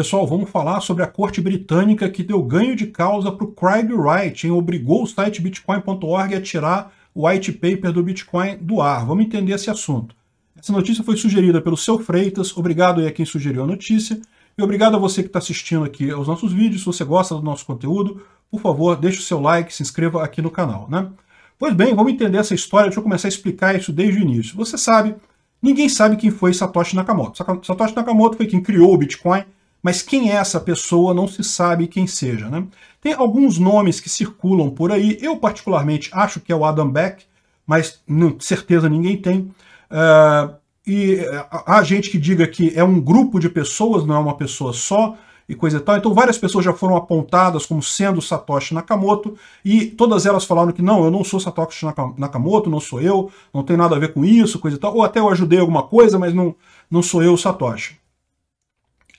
Pessoal, vamos falar sobre a corte britânica que deu ganho de causa para o Craig Wright, e obrigou o site bitcoin.org a tirar o white paper do Bitcoin do ar. Vamos entender esse assunto. Essa notícia foi sugerida pelo Seu Freitas, obrigado aí a quem sugeriu a notícia, e obrigado a você que está assistindo aqui aos nossos vídeos. Se você gosta do nosso conteúdo, por favor, deixe o seu like, se inscreva aqui no canal. Né? Pois bem, vamos entender essa história, deixa eu começar a explicar isso desde o início. Você sabe, ninguém sabe quem foi Satoshi Nakamoto. Satoshi Nakamoto foi quem criou o Bitcoin, mas quem é essa pessoa não se sabe quem seja. Né? Tem alguns nomes que circulam por aí, eu particularmente acho que é o Adam Beck, mas não, certeza ninguém tem. Uh, e ah, há gente que diga que é um grupo de pessoas, não é uma pessoa só, e coisa e tal. Então várias pessoas já foram apontadas como sendo Satoshi Nakamoto, e todas elas falaram que não, eu não sou Satoshi Nakamoto, não sou eu, não tem nada a ver com isso, coisa e tal. Ou até eu ajudei alguma coisa, mas não, não sou eu, Satoshi.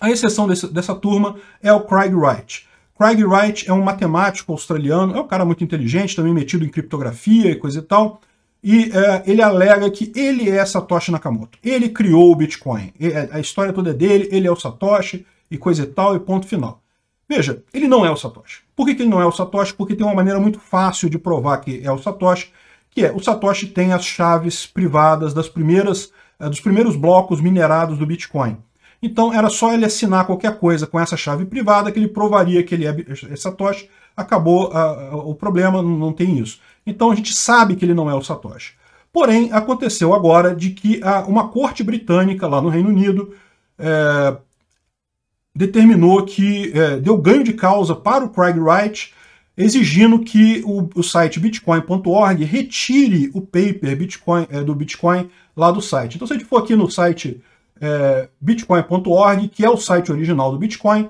A exceção desse, dessa turma é o Craig Wright. Craig Wright é um matemático australiano, é um cara muito inteligente, também metido em criptografia e coisa e tal, e é, ele alega que ele é Satoshi Nakamoto. Ele criou o Bitcoin. É, a história toda é dele, ele é o Satoshi e coisa e tal, e ponto final. Veja, ele não é o Satoshi. Por que, que ele não é o Satoshi? Porque tem uma maneira muito fácil de provar que é o Satoshi, que é o Satoshi tem as chaves privadas das primeiras, é, dos primeiros blocos minerados do Bitcoin. Então era só ele assinar qualquer coisa com essa chave privada que ele provaria que ele é Satoshi. Acabou ah, ah, o problema, não tem isso. Então a gente sabe que ele não é o Satoshi. Porém, aconteceu agora de que ah, uma corte britânica lá no Reino Unido é, determinou que é, deu ganho de causa para o Craig Wright, exigindo que o, o site bitcoin.org retire o paper Bitcoin, é, do Bitcoin lá do site. Então, se a gente for aqui no site é, bitcoin.org, que é o site original do Bitcoin,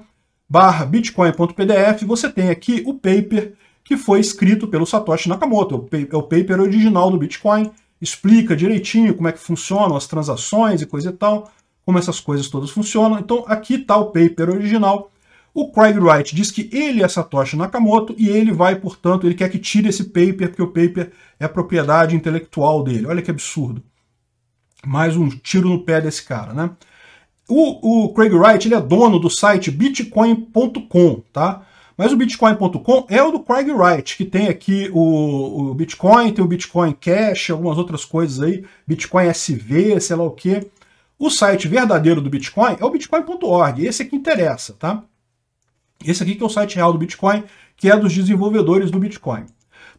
barra bitcoin.pdf, você tem aqui o paper que foi escrito pelo Satoshi Nakamoto, é, é o paper original do Bitcoin, explica direitinho como é que funcionam as transações e coisa e tal, como essas coisas todas funcionam. Então aqui está o paper original. O Craig Wright diz que ele é Satoshi Nakamoto e ele vai, portanto, ele quer que tire esse paper, porque o paper é propriedade intelectual dele. Olha que absurdo. Mais um tiro no pé desse cara, né? O, o Craig Wright ele é dono do site bitcoin.com, tá? Mas o Bitcoin.com é o do Craig Wright, que tem aqui o, o, Bitcoin, tem o Bitcoin Cash, algumas outras coisas aí, Bitcoin SV, sei lá o quê. O site verdadeiro do Bitcoin é o Bitcoin.org, esse é que interessa, tá? Esse aqui que é o site real do Bitcoin, que é dos desenvolvedores do Bitcoin.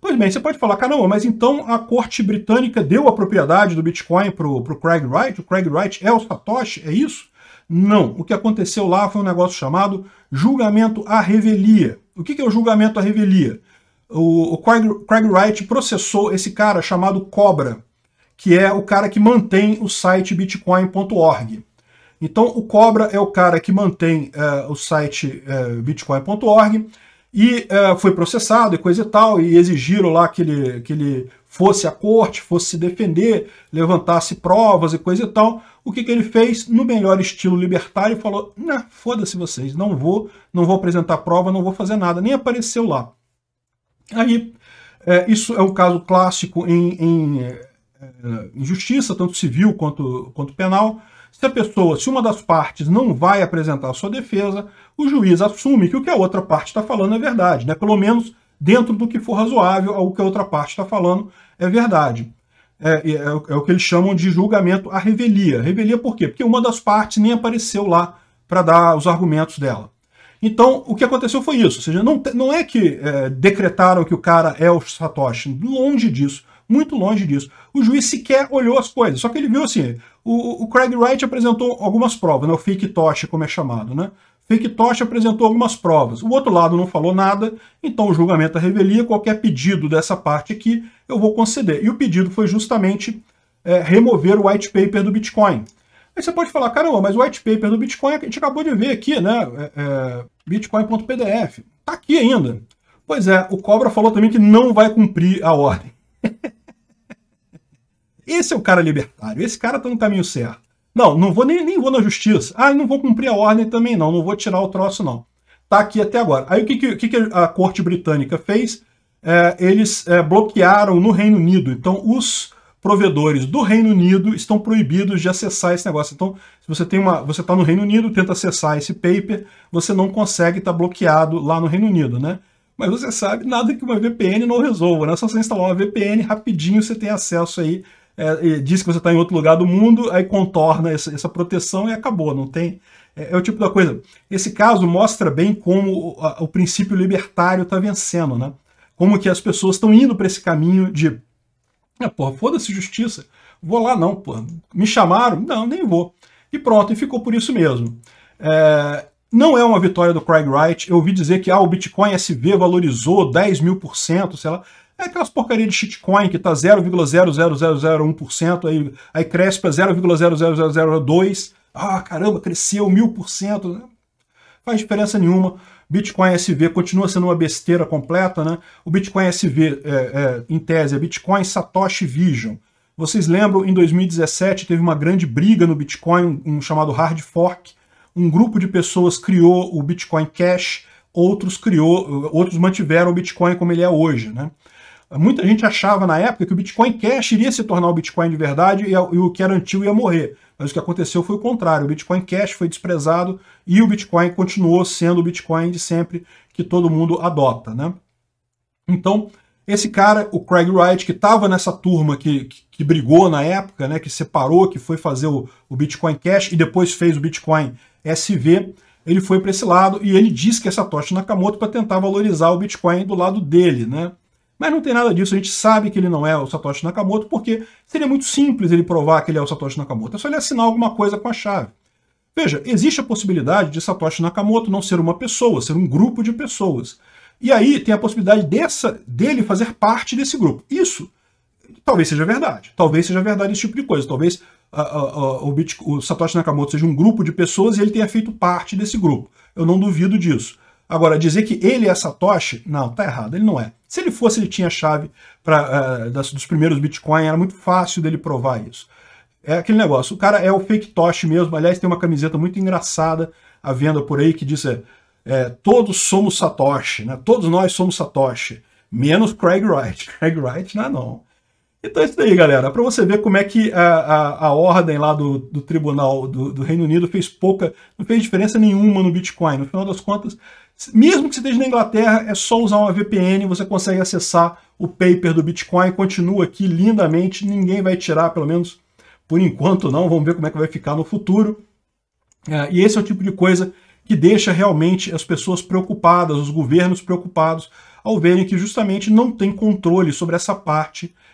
Pois bem, você pode falar, caramba, mas então a corte britânica deu a propriedade do Bitcoin para o Craig Wright? O Craig Wright é o Satoshi? É isso? Não. O que aconteceu lá foi um negócio chamado julgamento à revelia. O que, que é o julgamento à revelia? O, o Craig, Craig Wright processou esse cara chamado Cobra, que é o cara que mantém o site bitcoin.org. Então, o Cobra é o cara que mantém uh, o site uh, eh, bitcoin.org e é, foi processado e coisa e tal, e exigiram lá que ele, que ele fosse à corte, fosse se defender, levantasse provas e coisa e tal. O que, que ele fez? No melhor estilo libertário, falou: nah, né, foda-se vocês, não vou, não vou apresentar prova, não vou fazer nada, nem apareceu lá. Aí, é, isso é um caso clássico em, em, em é, é, justiça, tanto civil quanto, quanto penal. Se a pessoa, se uma das partes não vai apresentar a sua defesa, o juiz assume que o que a outra parte está falando é verdade, né? Pelo menos dentro do que for razoável, o que a outra parte está falando é verdade. É, é, é, o que eles chamam de julgamento à revelia. Revelia por quê? Porque uma das partes nem apareceu lá para dar os argumentos dela. Então, o que aconteceu foi isso. Ou seja, não, não é que é, decretaram que o cara é o Satoshi. Longe disso. Muito longe disso. O juiz sequer olhou as coisas, só que ele viu assim, o, o Craig Wright apresentou algumas provas, né? o fake Tosh, como é chamado, né? Fake Tosh apresentou algumas provas. O outro lado não falou nada, então o julgamento a revelia, qualquer pedido dessa parte aqui, eu vou conceder. E o pedido foi justamente é, remover o white paper do Bitcoin. Aí você pode falar, caramba, mas o white paper do Bitcoin, a gente acabou de ver aqui, né? É, é, Bitcoin.pdf. Tá aqui ainda. Pois é, o Cobra falou também que não vai cumprir a ordem. Esse é o cara libertário, esse cara tá no caminho certo. Não, não vou nem, nem vou na justiça. Ah, não vou cumprir a ordem também, não. Não vou tirar o troço, não. Tá aqui até agora. Aí o que, que, que a corte britânica fez? É, eles é, bloquearam no Reino Unido. Então, os provedores do Reino Unido estão proibidos de acessar esse negócio. Então, se você tem uma, você está no Reino Unido, tenta acessar esse paper, você não consegue estar tá bloqueado lá no Reino Unido, né? Mas você sabe nada que uma VPN não resolva, né? Só você instalar uma VPN rapidinho você tem acesso aí é, diz que você está em outro lugar do mundo, aí contorna essa, essa proteção e acabou, não tem. É, é, o tipo da coisa. Esse caso mostra bem como o, a, o princípio libertário está vencendo, né? Como que as pessoas estão indo para esse caminho de. Ah, porra, foda-se justiça. Vou lá não, porra. Me chamaram? Não, nem vou. E pronto, e ficou por isso mesmo. É, não é uma vitória do Craig Wright. Eu ouvi dizer que ah, o Bitcoin SV valorizou 10 mil por cento, sei lá. É aquelas porcaria de shitcoin que está 0,00001%, aí, aí cresce para 0,00002%. Ah, caramba, cresceu 1000%. Não né? Faz diferença nenhuma. Bitcoin SV continua sendo uma besteira completa, né? O Bitcoin SV, é, é, em tese, é Bitcoin Satoshi Vision. Vocês lembram, em 2017, teve uma grande briga no Bitcoin, um chamado Hard Fork. Um grupo de pessoas criou o Bitcoin Cash, outros criou, outros mantiveram o Bitcoin como ele é hoje, né? Muita gente achava na época que o Bitcoin Cash iria se tornar o Bitcoin de verdade e, o que era antigo ia morrer. Mas o que aconteceu foi o contrário. O Bitcoin Cash foi desprezado e o Bitcoin continuou sendo o Bitcoin de sempre que todo mundo adota. Né? Então, esse cara, o Craig Wright, que estava nessa turma que, que, que, brigou na época, né, que separou, que foi fazer o, o Bitcoin Cash e depois fez o Bitcoin SV, ele foi para esse lado e ele disse que essa tocha Nakamoto para tentar valorizar o Bitcoin do lado dele, né? Mas não tem nada disso, a gente sabe que ele não é o Satoshi Nakamoto, porque seria muito simples ele provar que ele é o Satoshi Nakamoto. É só ele assinar alguma coisa com a chave. Veja, existe a possibilidade de Satoshi Nakamoto não ser uma pessoa, ser um grupo de pessoas. E aí tem a possibilidade dessa, dele fazer parte desse grupo. Isso talvez seja verdade. Talvez seja verdade esse tipo de coisa. Talvez ah, ah, ah, o, Bitcoin, o Satoshi Nakamoto seja um grupo de pessoas e ele tenha feito parte desse grupo. Eu não duvido disso. Agora, dizer que ele é Satoshi, não, tá errado, ele não é. Se ele fosse, ele tinha chave pra, uh, das, dos primeiros Bitcoin, era muito fácil dele provar isso. É aquele negócio, o cara é o fake Toshi mesmo, aliás, tem uma camiseta muito engraçada à venda por aí que diz é, é, todos somos Satoshi, né? todos nós somos Satoshi, menos Craig Wright. Craig Wright, não, é não. Então é isso aí, galera. Para você ver como é que a, a, a ordem lá do, do Tribunal do, do, Reino Unido fez pouca, não fez diferença nenhuma no Bitcoin. No final das contas, mesmo que você esteja na Inglaterra, é só usar uma VPN, você consegue acessar o paper do Bitcoin, continua aqui lindamente, ninguém vai tirar, pelo menos por enquanto não, vamos ver como é que vai ficar no futuro. É, e esse é o tipo de coisa que deixa realmente as pessoas preocupadas, os governos preocupados, ao verem que justamente não tem controle sobre essa parte